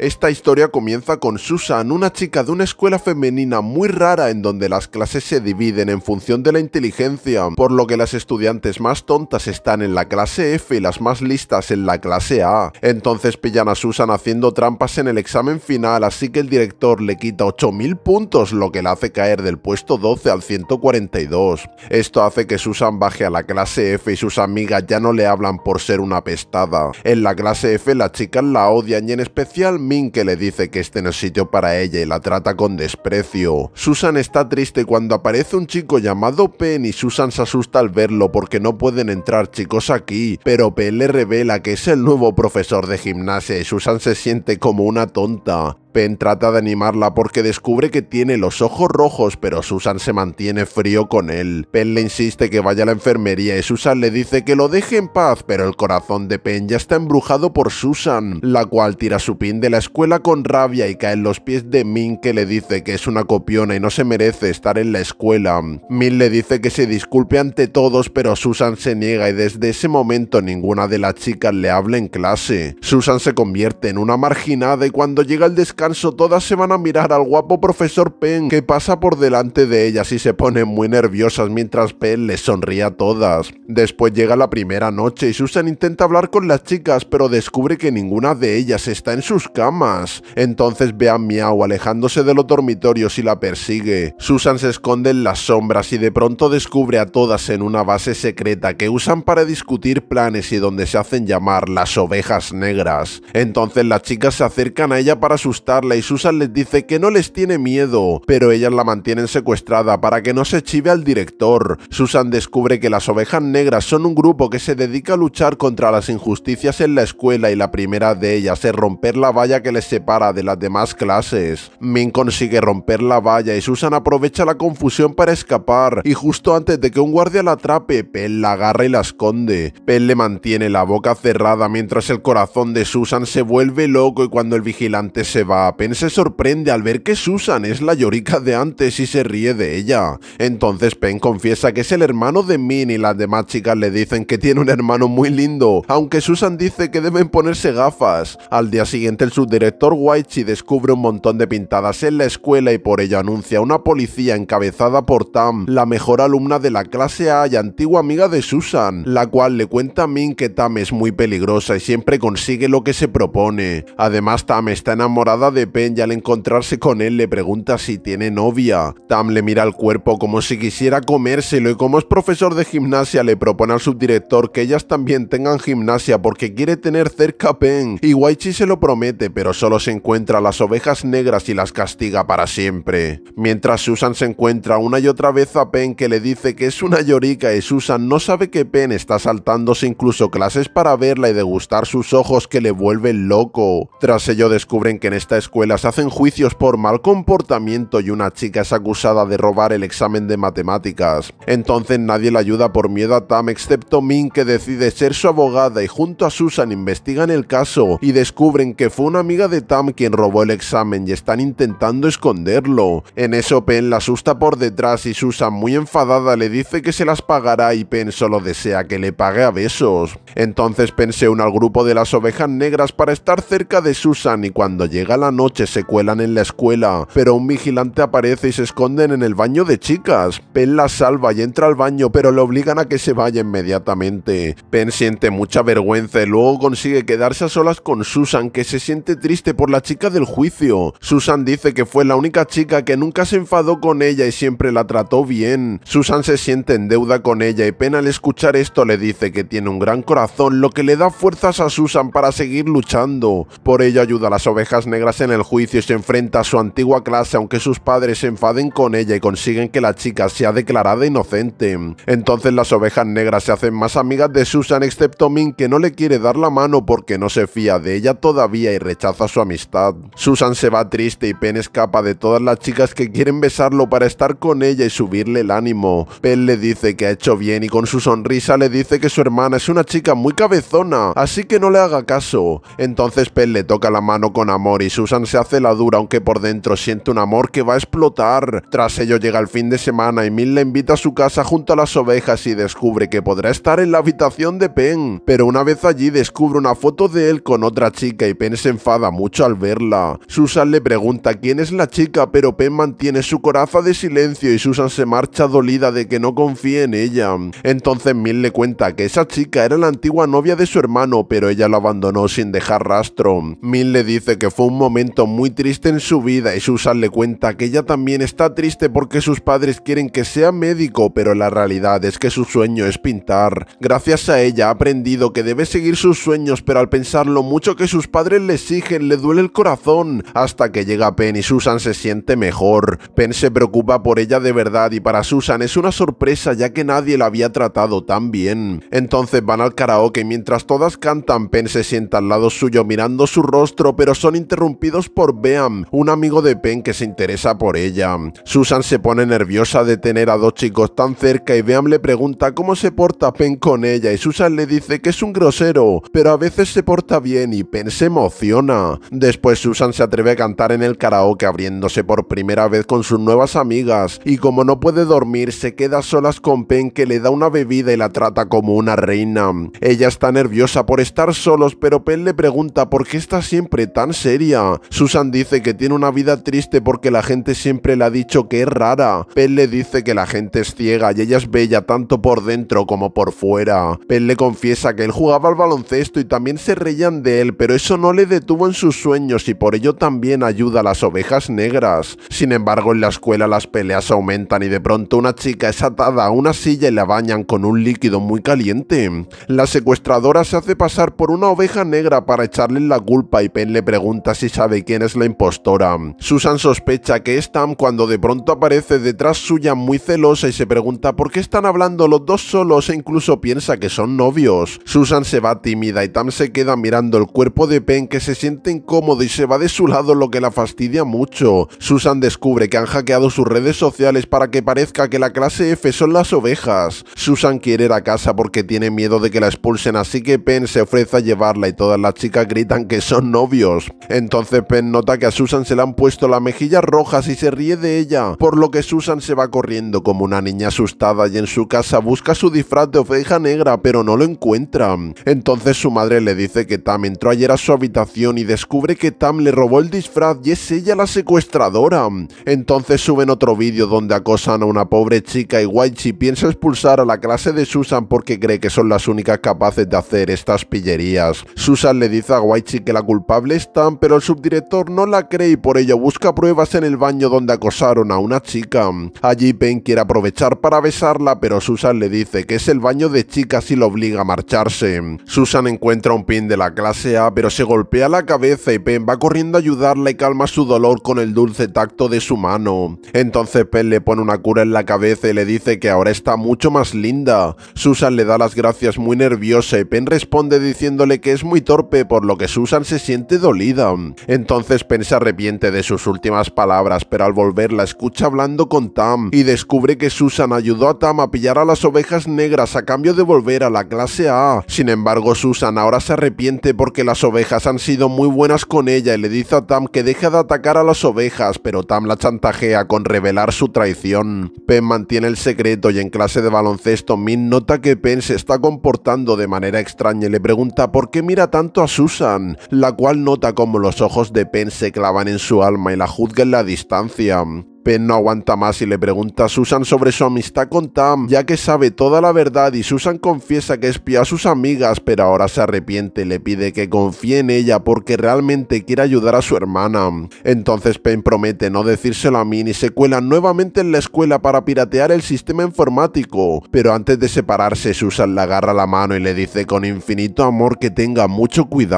Esta historia comienza con Susan, una chica de una escuela femenina muy rara en donde las clases se dividen en función de la inteligencia, por lo que las estudiantes más tontas están en la clase F y las más listas en la clase A. Entonces pillan a Susan haciendo trampas en el examen final, así que el director le quita 8000 puntos, lo que la hace caer del puesto 12 al 142. Esto hace que Susan baje a la clase F y sus amigas ya no le hablan por ser una pestada. En la clase F las chicas la odian y en especial que le dice que este no es sitio para ella y la trata con desprecio. Susan está triste cuando aparece un chico llamado Pen y Susan se asusta al verlo porque no pueden entrar chicos aquí, pero Pen le revela que es el nuevo profesor de gimnasia y Susan se siente como una tonta. Pen trata de animarla porque descubre que tiene los ojos rojos, pero Susan se mantiene frío con él. Pen le insiste que vaya a la enfermería y Susan le dice que lo deje en paz, pero el corazón de Pen ya está embrujado por Susan, la cual tira su pin de la escuela con rabia y cae en los pies de Min que le dice que es una copiona y no se merece estar en la escuela. Min le dice que se disculpe ante todos, pero Susan se niega y desde ese momento ninguna de las chicas le habla en clase. Susan se convierte en una marginada y cuando llega el descanso canso todas se van a mirar al guapo profesor Pen que pasa por delante de ellas y se ponen muy nerviosas mientras Penn les sonríe a todas. Después llega la primera noche y Susan intenta hablar con las chicas pero descubre que ninguna de ellas está en sus camas. Entonces ve a Miau alejándose de los dormitorios y la persigue. Susan se esconde en las sombras y de pronto descubre a todas en una base secreta que usan para discutir planes y donde se hacen llamar las ovejas negras. Entonces las chicas se acercan a ella para asustar y Susan les dice que no les tiene miedo, pero ellas la mantienen secuestrada para que no se chive al director. Susan descubre que las ovejas negras son un grupo que se dedica a luchar contra las injusticias en la escuela y la primera de ellas es romper la valla que les separa de las demás clases. Min consigue romper la valla y Susan aprovecha la confusión para escapar y justo antes de que un guardia la atrape, Pell la agarra y la esconde. Pell le mantiene la boca cerrada mientras el corazón de Susan se vuelve loco y cuando el vigilante se va, Pen se sorprende al ver que Susan es la llorica de antes y se ríe de ella. Entonces Pen confiesa que es el hermano de Min y las demás chicas le dicen que tiene un hermano muy lindo, aunque Susan dice que deben ponerse gafas. Al día siguiente el subdirector Waichi descubre un montón de pintadas en la escuela y por ello anuncia una policía encabezada por Tam, la mejor alumna de la clase A y antigua amiga de Susan, la cual le cuenta a Min que Tam es muy peligrosa y siempre consigue lo que se propone. Además Tam está enamorada de Penn y al encontrarse con él le pregunta si tiene novia. Tam le mira al cuerpo como si quisiera comérselo y como es profesor de gimnasia le propone al subdirector que ellas también tengan gimnasia porque quiere tener cerca a Penn. Y Waichi se lo promete pero solo se encuentra las ovejas negras y las castiga para siempre. Mientras Susan se encuentra una y otra vez a Penn que le dice que es una llorica y Susan no sabe que Penn está saltándose incluso clases para verla y degustar sus ojos que le vuelven loco. Tras ello descubren que en esta escuelas hacen juicios por mal comportamiento y una chica es acusada de robar el examen de matemáticas. Entonces nadie la ayuda por miedo a Tam excepto Min que decide ser su abogada y junto a Susan investigan el caso y descubren que fue una amiga de Tam quien robó el examen y están intentando esconderlo. En eso Pen la asusta por detrás y Susan muy enfadada le dice que se las pagará y Pen solo desea que le pague a besos. Entonces Pen se une al grupo de las ovejas negras para estar cerca de Susan y cuando llega la noche se cuelan en la escuela, pero un vigilante aparece y se esconden en el baño de chicas. Pen la salva y entra al baño, pero le obligan a que se vaya inmediatamente. Pen siente mucha vergüenza y luego consigue quedarse a solas con Susan, que se siente triste por la chica del juicio. Susan dice que fue la única chica que nunca se enfadó con ella y siempre la trató bien. Susan se siente en deuda con ella y Pen al escuchar esto le dice que tiene un gran corazón, lo que le da fuerzas a Susan para seguir luchando. Por ello ayuda a las ovejas negras en el juicio se enfrenta a su antigua clase aunque sus padres se enfaden con ella y consiguen que la chica sea declarada inocente. Entonces las ovejas negras se hacen más amigas de Susan excepto Min que no le quiere dar la mano porque no se fía de ella todavía y rechaza su amistad. Susan se va triste y Pen escapa de todas las chicas que quieren besarlo para estar con ella y subirle el ánimo. Pen le dice que ha hecho bien y con su sonrisa le dice que su hermana es una chica muy cabezona, así que no le haga caso. Entonces Pen le toca la mano con amor y su Susan se hace la dura aunque por dentro siente un amor que va a explotar. Tras ello llega el fin de semana y Mil le invita a su casa junto a las ovejas y descubre que podrá estar en la habitación de Pen, pero una vez allí descubre una foto de él con otra chica y Pen se enfada mucho al verla. Susan le pregunta quién es la chica pero Pen mantiene su coraza de silencio y Susan se marcha dolida de que no confíe en ella. Entonces Mil le cuenta que esa chica era la antigua novia de su hermano pero ella la abandonó sin dejar rastro. Mil le dice que fue un momento momento muy triste en su vida y Susan le cuenta que ella también está triste porque sus padres quieren que sea médico, pero la realidad es que su sueño es pintar. Gracias a ella ha aprendido que debe seguir sus sueños, pero al pensar lo mucho que sus padres le exigen le duele el corazón, hasta que llega Penn y Susan se siente mejor. Penn se preocupa por ella de verdad y para Susan es una sorpresa ya que nadie la había tratado tan bien. Entonces van al karaoke y mientras todas cantan, Penn se sienta al lado suyo mirando su rostro, pero son interrumpidos por Beam, un amigo de Pen que se interesa por ella. Susan se pone nerviosa de tener a dos chicos tan cerca y Beam le pregunta cómo se porta Pen con ella y Susan le dice que es un grosero, pero a veces se porta bien y Pen se emociona. Después Susan se atreve a cantar en el karaoke abriéndose por primera vez con sus nuevas amigas y como no puede dormir se queda solas con Pen que le da una bebida y la trata como una reina. Ella está nerviosa por estar solos pero Pen le pregunta por qué está siempre tan seria Susan dice que tiene una vida triste porque la gente siempre le ha dicho que es rara. Pen le dice que la gente es ciega y ella es bella tanto por dentro como por fuera. Pen le confiesa que él jugaba al baloncesto y también se reían de él, pero eso no le detuvo en sus sueños y por ello también ayuda a las ovejas negras. Sin embargo, en la escuela las peleas aumentan y de pronto una chica es atada a una silla y la bañan con un líquido muy caliente. La secuestradora se hace pasar por una oveja negra para echarle la culpa y Pen le pregunta si sabe quién es la impostora. Susan sospecha que es Tam cuando de pronto aparece detrás suya muy celosa y se pregunta por qué están hablando los dos solos e incluso piensa que son novios. Susan se va tímida y Tam se queda mirando el cuerpo de Pen que se siente incómodo y se va de su lado lo que la fastidia mucho. Susan descubre que han hackeado sus redes sociales para que parezca que la clase F son las ovejas. Susan quiere ir a casa porque tiene miedo de que la expulsen así que Pen se ofrece a llevarla y todas las chicas gritan que son novios. Entonces pen nota que a Susan se le han puesto las mejillas rojas y se ríe de ella, por lo que Susan se va corriendo como una niña asustada y en su casa busca su disfraz de oveja negra, pero no lo encuentra. Entonces su madre le dice que Tam entró ayer a su habitación y descubre que Tam le robó el disfraz y es ella la secuestradora. Entonces suben otro vídeo donde acosan a una pobre chica y Waichi piensa expulsar a la clase de Susan porque cree que son las únicas capaces de hacer estas pillerías. Susan le dice a Waichi que la culpable es Tam, pero el director no la cree y por ello busca pruebas en el baño donde acosaron a una chica. Allí Pen quiere aprovechar para besarla, pero Susan le dice que es el baño de chicas y lo obliga a marcharse. Susan encuentra un pin de la clase A, pero se golpea la cabeza y Pen va corriendo a ayudarla y calma su dolor con el dulce tacto de su mano. Entonces Pen le pone una cura en la cabeza y le dice que ahora está mucho más linda. Susan le da las gracias muy nerviosa y Penn responde diciéndole que es muy torpe por lo que Susan se siente dolida. Entonces Pen se arrepiente de sus últimas palabras, pero al volver la escucha hablando con Tam y descubre que Susan ayudó a Tam a pillar a las ovejas negras a cambio de volver a la clase A. Sin embargo, Susan ahora se arrepiente porque las ovejas han sido muy buenas con ella y le dice a Tam que deje de atacar a las ovejas, pero Tam la chantajea con revelar su traición. Penn mantiene el secreto y en clase de baloncesto Min nota que Penn se está comportando de manera extraña y le pregunta por qué mira tanto a Susan, la cual nota como los ojos ojos de Penn se clavan en su alma y la juzga en la distancia. Pen no aguanta más y le pregunta a Susan sobre su amistad con Tam, ya que sabe toda la verdad y Susan confiesa que espía a sus amigas, pero ahora se arrepiente y le pide que confíe en ella porque realmente quiere ayudar a su hermana. Entonces Pen promete no decírselo a Min y se cuela nuevamente en la escuela para piratear el sistema informático, pero antes de separarse Susan le agarra la mano y le dice con infinito amor que tenga mucho cuidado.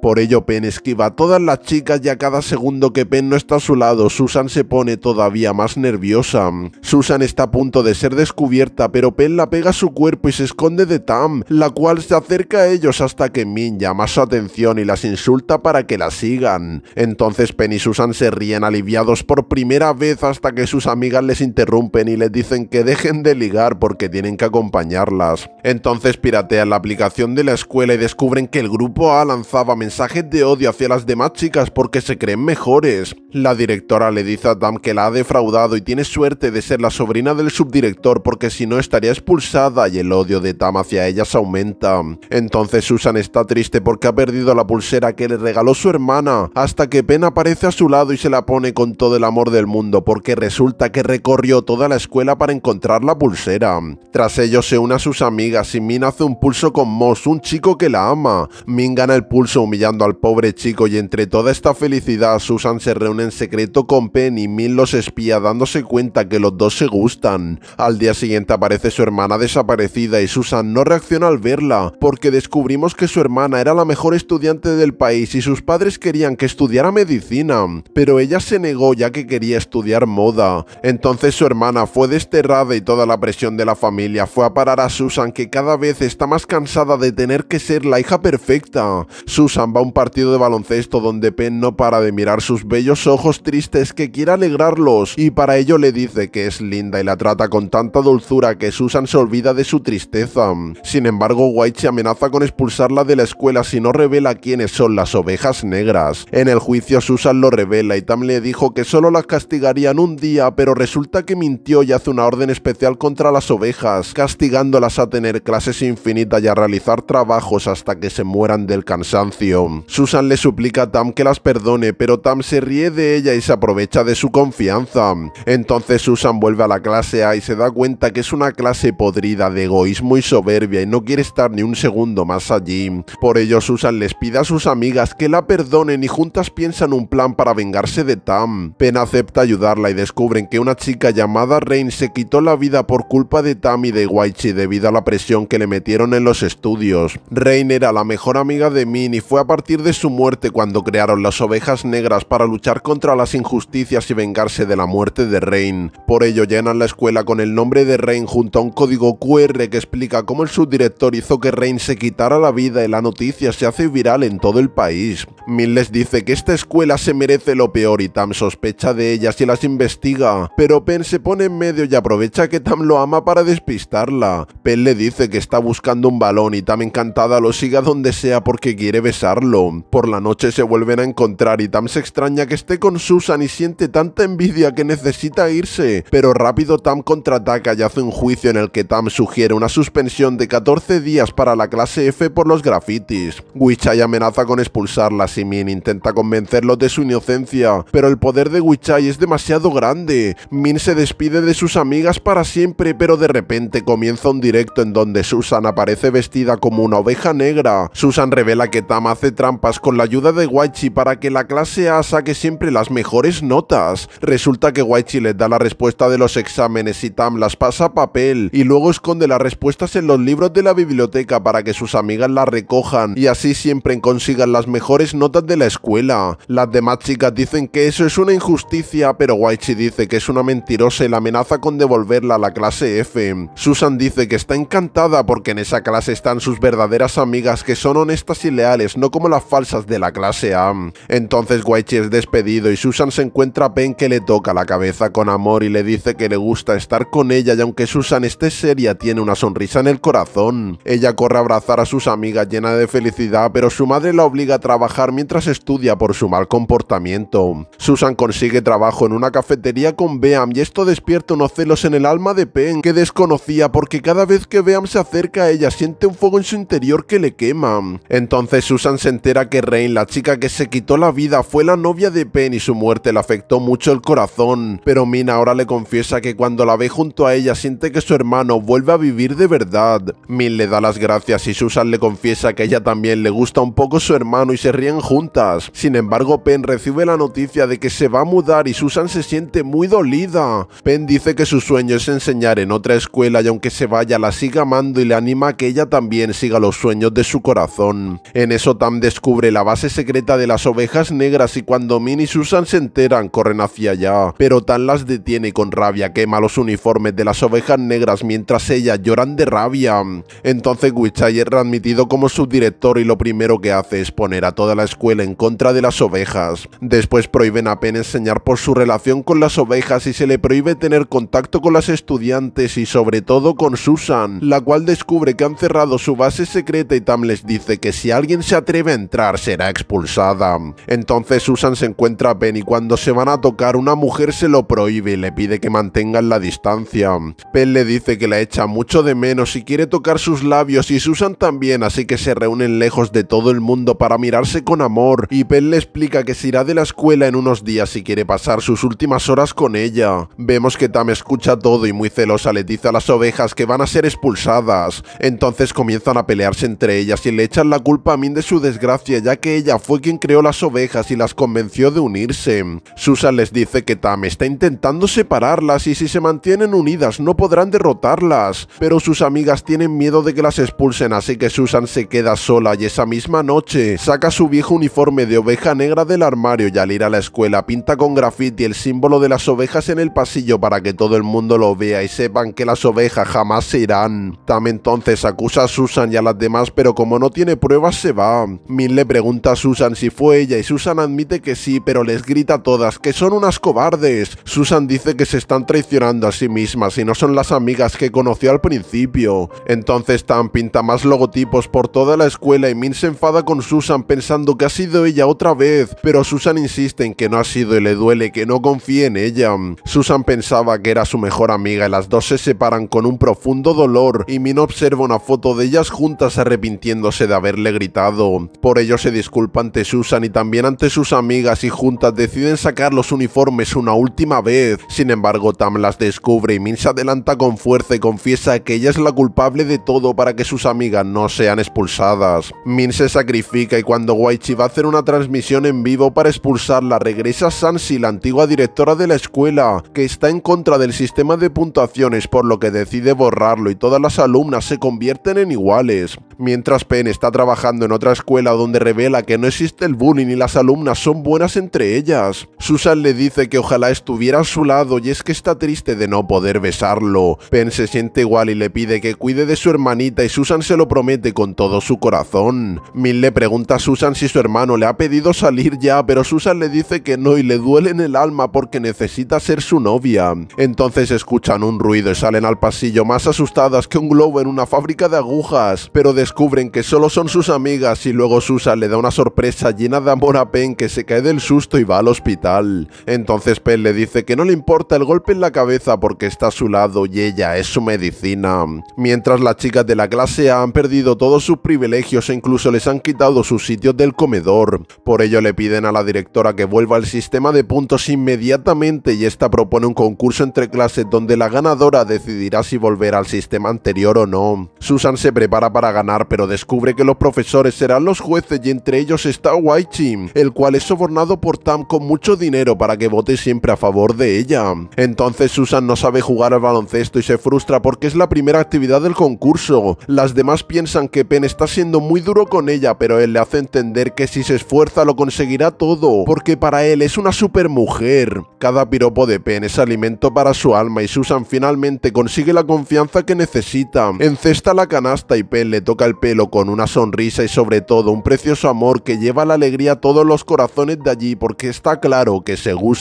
Por ello Pen esquiva a todas las chicas y a cada segundo que Pen no está a su lado, Susan se pone todavía más nerviosa. Susan está a punto de ser descubierta, pero Pen la pega a su cuerpo y se esconde de Tam, la cual se acerca a ellos hasta que Min llama su atención y las insulta para que la sigan. Entonces Pen y Susan se ríen aliviados por primera vez hasta que sus amigas les interrumpen y les dicen que dejen de ligar porque tienen que acompañarlas. Entonces piratean la aplicación de la escuela y descubren que el grupo A lanzaba mensajes de odio hacia las demás chicas porque se creen mejores. La directora le dice a Tam que la ha defraudado y tiene suerte de ser la sobrina del subdirector porque si no estaría expulsada y el odio de Tam hacia ella se aumenta. Entonces Susan está triste porque ha perdido la pulsera que le regaló su hermana hasta que Pen aparece a su lado y se la pone con todo el amor del mundo porque resulta que recorrió toda la escuela para encontrar la pulsera. Tras ello se une a sus amigas y Min hace un pulso con Moss, un chico que la ama. Min gana el pulso humillando al pobre chico y entre toda esta felicidad Susan se reúne en secreto con Pen y Min los espía dándose cuenta que los dos se gustan. Al día siguiente aparece su hermana desaparecida y Susan no reacciona al verla, porque descubrimos que su hermana era la mejor estudiante del país y sus padres querían que estudiara medicina, pero ella se negó ya que quería estudiar moda. Entonces su hermana fue desterrada y toda la presión de la familia fue a parar a Susan que cada vez está más cansada de tener que ser la hija perfecta. Susan va a un partido de baloncesto donde Penn no para de mirar sus bellos ojos tristes que quiere alegrar y para ello le dice que es linda y la trata con tanta dulzura que Susan se olvida de su tristeza. Sin embargo, White se amenaza con expulsarla de la escuela si no revela quiénes son las ovejas negras. En el juicio Susan lo revela y Tam le dijo que solo las castigarían un día, pero resulta que mintió y hace una orden especial contra las ovejas, castigándolas a tener clases infinitas y a realizar trabajos hasta que se mueran del cansancio. Susan le suplica a Tam que las perdone, pero Tam se ríe de ella y se aprovecha de su confianza confianza. Entonces Susan vuelve a la clase A y se da cuenta que es una clase podrida de egoísmo y soberbia y no quiere estar ni un segundo más allí. Por ello Susan les pide a sus amigas que la perdonen y juntas piensan un plan para vengarse de Tam. Pen acepta ayudarla y descubren que una chica llamada Rain se quitó la vida por culpa de Tam y de Waichi debido a la presión que le metieron en los estudios. Rain era la mejor amiga de Min y fue a partir de su muerte cuando crearon las ovejas negras para luchar contra las injusticias y vengarse de la muerte de Rain. Por ello llenan la escuela con el nombre de Rain junto a un código QR que explica cómo el subdirector hizo que Rain se quitara la vida y la noticia se hace viral en todo el país. Mill les dice que esta escuela se merece lo peor y Tam sospecha de ellas y las investiga, pero Pen se pone en medio y aprovecha que Tam lo ama para despistarla. Pen le dice que está buscando un balón y Tam encantada lo siga donde sea porque quiere besarlo. Por la noche se vuelven a encontrar y Tam se extraña que esté con Susan y siente tanta envidia envidia que necesita irse. Pero rápido Tam contraataca y hace un juicio en el que Tam sugiere una suspensión de 14 días para la clase F por los grafitis. Wichai amenaza con expulsarla y Min intenta convencerlos de su inocencia, pero el poder de Wichai es demasiado grande. Min se despide de sus amigas para siempre, pero de repente comienza un directo en donde Susan aparece vestida como una oveja negra. Susan revela que Tam hace trampas con la ayuda de Waichi para que la clase A saque siempre las mejores notas. Resulta que Whitey les da la respuesta de los exámenes y Tam las pasa a papel y luego esconde las respuestas en los libros de la biblioteca para que sus amigas las recojan y así siempre consigan las mejores notas de la escuela. Las demás chicas dicen que eso es una injusticia, pero Whitey dice que es una mentirosa y la amenaza con devolverla a la clase F. Susan dice que está encantada porque en esa clase están sus verdaderas amigas que son honestas y leales, no como las falsas de la clase A. Entonces Guaichi es despedido y Susan se encuentra a que le toca la cabeza con amor y le dice que le gusta estar con ella y aunque Susan esté seria tiene una sonrisa en el corazón. Ella corre a abrazar a sus amigas llena de felicidad, pero su madre la obliga a trabajar mientras estudia por su mal comportamiento. Susan consigue trabajo en una cafetería con Beam y esto despierta unos celos en el alma de Pen que desconocía porque cada vez que Beam se acerca a ella siente un fuego en su interior que le quema. Entonces Susan se entera que Rain, la chica que se quitó la vida, fue la novia de Pen y su muerte le afectó mucho el corazón, pero Min ahora le confiesa que cuando la ve junto a ella siente que su hermano vuelve a vivir de verdad. Min le da las gracias y Susan le confiesa que ella también le gusta un poco su hermano y se ríen juntas. Sin embargo, Pen recibe la noticia de que se va a mudar y Susan se siente muy dolida. Pen dice que su sueño es enseñar en otra escuela y aunque se vaya la sigue amando y le anima a que ella también siga los sueños de su corazón. En eso Tam descubre la base secreta de las ovejas negras y cuando Min y Susan se enteran corren hacia pero Tan las detiene con rabia, quema los uniformes de las ovejas negras mientras ellas lloran de rabia. Entonces Wichai es readmitido como subdirector y lo primero que hace es poner a toda la escuela en contra de las ovejas. Después prohíben a Penn enseñar por su relación con las ovejas y se le prohíbe tener contacto con las estudiantes y sobre todo con Susan, la cual descubre que han cerrado su base secreta y Tam les dice que si alguien se atreve a entrar será expulsada. Entonces Susan se encuentra a Penn y cuando se van a tocar una mujer se lo prohíbe y le pide que mantengan la distancia. Pen le dice que la echa mucho de menos y quiere tocar sus labios y Susan también, así que se reúnen lejos de todo el mundo para mirarse con amor y Pen le explica que se irá de la escuela en unos días y quiere pasar sus últimas horas con ella. Vemos que Tam escucha todo y muy celosa le dice a las ovejas que van a ser expulsadas. Entonces comienzan a pelearse entre ellas y le echan la culpa a Min de su desgracia ya que ella fue quien creó las ovejas y las convenció de unirse. Susan les dice que Tam está intentando separarlas y si se mantienen unidas no podrán derrotarlas, pero sus amigas tienen miedo de que las expulsen así que Susan se queda sola y esa misma noche saca su viejo uniforme de oveja negra del armario y al ir a la escuela pinta con graffiti el símbolo de las ovejas en el pasillo para que todo el mundo lo vea y sepan que las ovejas jamás se irán. Tam entonces acusa a Susan y a las demás pero como no tiene pruebas se va. Min le pregunta a Susan si fue ella y Susan admite que sí pero les grita a todas que son unas cobardes. Susan dice que se están traicionando a sí mismas y no son las amigas que conoció al principio. Entonces Tan pinta más logotipos por toda la escuela y Min se enfada con Susan pensando que ha sido ella otra vez, pero Susan insiste en que no ha sido y le duele que no confíe en ella. Susan pensaba que era su mejor amiga y las dos se separan con un profundo dolor y Min observa una foto de ellas juntas arrepintiéndose de haberle gritado. Por ello se disculpa ante Susan y también ante sus amigas y juntas deciden sacar los uniformes es una última vez. Sin embargo, Tam las descubre y Min se adelanta con fuerza y confiesa que ella es la culpable de todo para que sus amigas no sean expulsadas. Min se sacrifica y cuando Waichi va a hacer una transmisión en vivo para expulsarla, regresa Sansi, la antigua directora de la escuela, que está en contra del sistema de puntuaciones por lo que decide borrarlo y todas las alumnas se convierten en iguales. Mientras Pen está trabajando en otra escuela donde revela que no existe el bullying y las alumnas son buenas entre ellas, Susan le dice que ojalá estuviera a su lado y es que está triste de no poder besarlo. Pen se siente igual y le pide que cuide de su hermanita y Susan se lo promete con todo su corazón. Mil le pregunta a Susan si su hermano le ha pedido salir ya, pero Susan le dice que no y le duele en el alma porque necesita ser su novia. Entonces escuchan un ruido y salen al pasillo más asustadas que un globo en una fábrica de agujas, pero descubren que solo son sus amigas y luego Susan le da una sorpresa llena de amor a Pen que se cae del susto y va al hospital. Entonces Penn le dice que no le importa el golpe en la cabeza porque está a su lado y ella es su medicina. Mientras las chicas de la clase han perdido todos sus privilegios e incluso les han quitado sus sitios del comedor. Por ello le piden a la directora que vuelva al sistema de puntos inmediatamente y esta propone un concurso entre clases donde la ganadora decidirá si volver al sistema anterior o no. Susan se prepara para ganar pero descubre que los profesores serán los jueces y entre ellos está Waichi, el cual es sobornado por Tam con mucho dinero para que vote siempre a favor de ella. Entonces Susan no sabe jugar al baloncesto y se frustra porque es la primera actividad del concurso. Las demás piensan que Penn está siendo muy duro con ella, pero él le hace entender que si se esfuerza lo conseguirá todo, porque para él es una supermujer. Cada piropo de Penn es alimento para su alma y Susan finalmente consigue la confianza que necesita. Encesta la canasta y Penn le toca el pelo con una sonrisa y sobre todo un precioso amor que lleva la alegría a todos los corazones de allí porque está claro que se gusta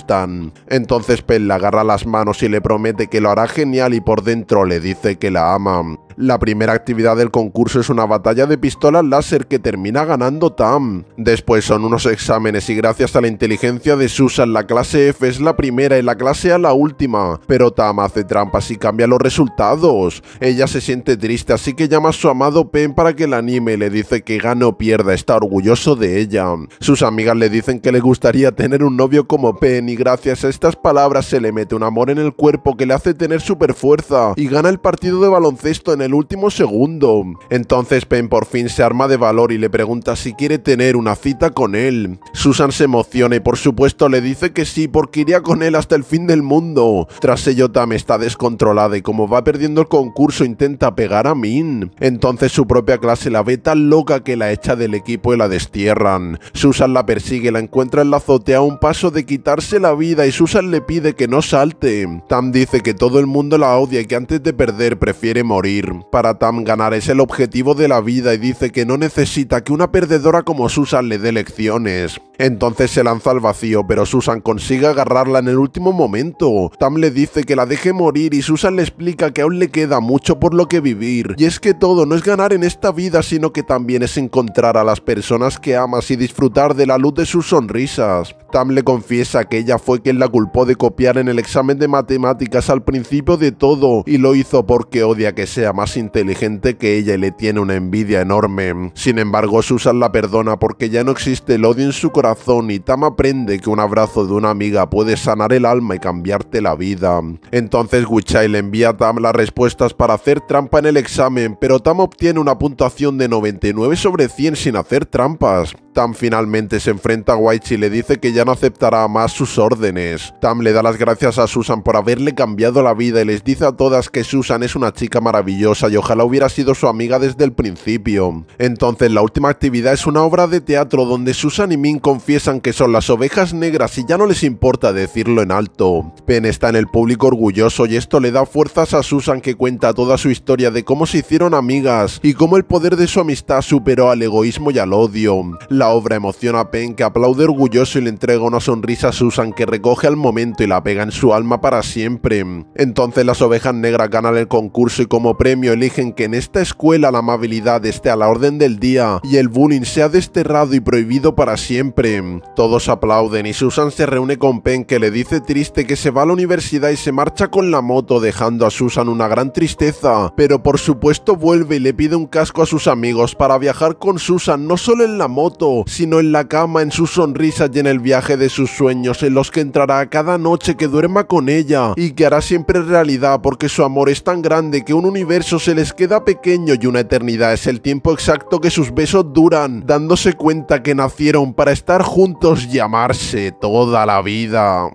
entonces Pen le agarra las manos y le promete que lo hará genial y por dentro le dice que la ama. La primera actividad del concurso es una batalla de pistolas láser que termina ganando Tam. Después son unos exámenes y gracias a la inteligencia de Susan la clase F es la primera y la clase A la última, pero Tam hace trampas y cambia los resultados. Ella se siente triste así que llama a su amado Pen para que la anime y le dice que gane o pierda, está orgulloso de ella. Sus amigas le dicen que le gustaría tener un novio como Pen y gracias a estas palabras se le mete un amor en el cuerpo que le hace tener super fuerza y gana el partido de baloncesto en el último segundo. Entonces Pen por fin se arma de valor y le pregunta si quiere tener una cita con él. Susan se emociona y por supuesto le dice que sí porque iría con él hasta el fin del mundo. Tras ello Tam está descontrolada y como va perdiendo el concurso intenta pegar a Min. Entonces su propia clase la ve tan loca que la echa del equipo y la destierran. Susan la persigue, la encuentra en la azotea a un paso de quitarse la vida y Susan le pide que no salte. Tam dice que todo el mundo la odia y que antes de perder prefiere morir. Para Tam ganar es el objetivo de la vida y dice que no necesita que una perdedora como Susan le dé lecciones. Entonces se lanza al vacío, pero Susan consigue agarrarla en el último momento. Tam le dice que la deje morir y Susan le explica que aún le queda mucho por lo que vivir. Y es que todo no es ganar en esta vida, sino que también es encontrar a las personas que amas y disfrutar de la luz de sus sonrisas. Tam le confiesa que ella fue quien la culpó de copiar en el examen de matemáticas al principio de todo y lo hizo porque odia que sea más inteligente que ella y le tiene una envidia enorme. Sin embargo, Susan la perdona porque ya no existe el odio en su corazón y Tam aprende que un abrazo de una amiga puede sanar el alma y cambiarte la vida. Entonces Wichai le envía a Tam las respuestas para hacer trampa en el examen, pero Tam obtiene una puntuación de 99 sobre 100 sin hacer trampas. Tam finalmente se enfrenta a White y le dice que ya no aceptará más sus órdenes. Tam le da las gracias a Susan por haberle cambiado la vida y les dice a todas que Susan es una chica maravillosa y ojalá hubiera sido su amiga desde el principio. Entonces la última actividad es una obra de teatro donde Susan y Min confiesan que son las ovejas negras y ya no les importa decirlo en alto. Pen está en el público orgulloso y esto le da fuerzas a Susan que cuenta toda su historia de cómo se hicieron amigas y cómo el poder de su amistad superó al egoísmo y al odio. La obra emociona a Penn, que aplaude orgulloso y le entrega una sonrisa a Susan, que recoge al momento y la pega en su alma para siempre. Entonces las ovejas negras ganan el concurso y como premio eligen que en esta escuela la amabilidad esté a la orden del día y el bullying sea desterrado y prohibido para siempre. Todos aplauden y Susan se reúne con Penn, que le dice triste que se va a la universidad y se marcha con la moto, dejando a Susan una gran tristeza, pero por supuesto vuelve y le pide un casco a sus amigos para viajar con Susan no solo en la moto, sino en la cama, en sus sonrisas y en el viaje de sus sueños, en los que entrará cada noche que duerma con ella y que hará siempre realidad porque su amor es tan grande que un universo se les queda pequeño y una eternidad es el tiempo exacto que sus besos duran, dándose cuenta que nacieron para estar juntos y amarse toda la vida.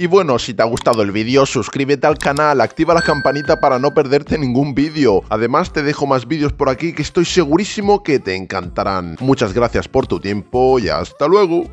Y bueno, si te ha gustado el vídeo, suscríbete al canal, activa la campanita para no perderte ningún vídeo. Además, te dejo más vídeos por aquí que estoy segurísimo que te encantarán. Muchas gracias por tu tiempo y hasta luego.